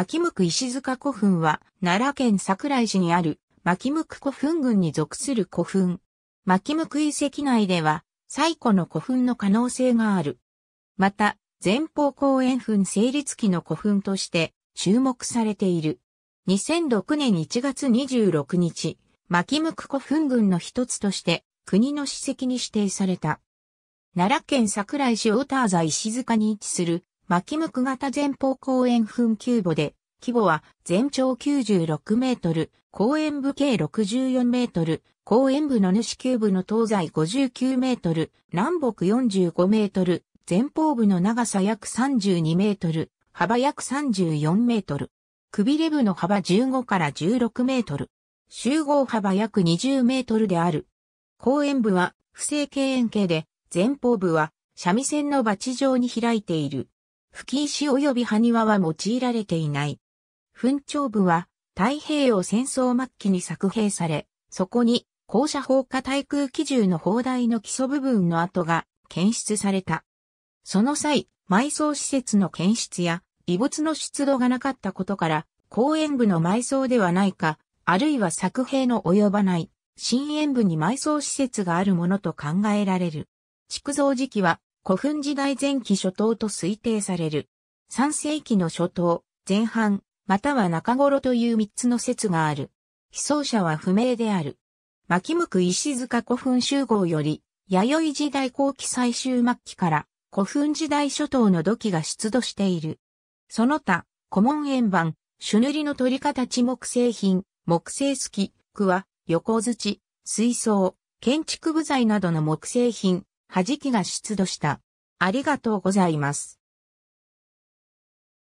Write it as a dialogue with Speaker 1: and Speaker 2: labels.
Speaker 1: 牧向石塚古墳は、奈良県
Speaker 2: 桜井市にある、牧向古墳群に属する古墳。牧向遺跡内では、最古の古墳の可能性がある。また、前方後円墳成立期の古墳として注目されている。2006年1月26日、牧向古墳群の一つとして国の史跡に指定された。奈良県桜井市大田沢石塚に位置する巻向型前方公園墳急母で、規模は全長96メートル、公園部計64メートル、公園部の主急部の東西59メートル、南北45メートル、前方部の長さ約32メートル、幅約34メートル。くびれ部の幅15から16メートル。集合幅約20メートルである。公園部は不正経営形で、前方部は三味線のバチ状に開いている。吹き石及び埴輪は用いられていない。墳長部は太平洋戦争末期に作兵され、そこに校舎砲下対空機銃の砲台の基礎部分の跡が検出された。その際、埋葬施設の検出や遺物の出土がなかったことから、公園部の埋葬ではないか、あるいは作兵の及ばない、新園部に埋葬施設があるものと考えられる。築造時期は古墳時代前期初頭と推定される。3世紀の初頭、前半、または中頃という3つの説がある。被葬者は不明である。巻向石塚古墳集合より、弥生時代後期最終末期から古墳時代初頭の土器が出土している。その他、古門円盤、朱塗りの取方形木製品、木製隙、桑、横槌、水槽、建築部材などの
Speaker 1: 木製品、はじきが出土した。ありがとうございます。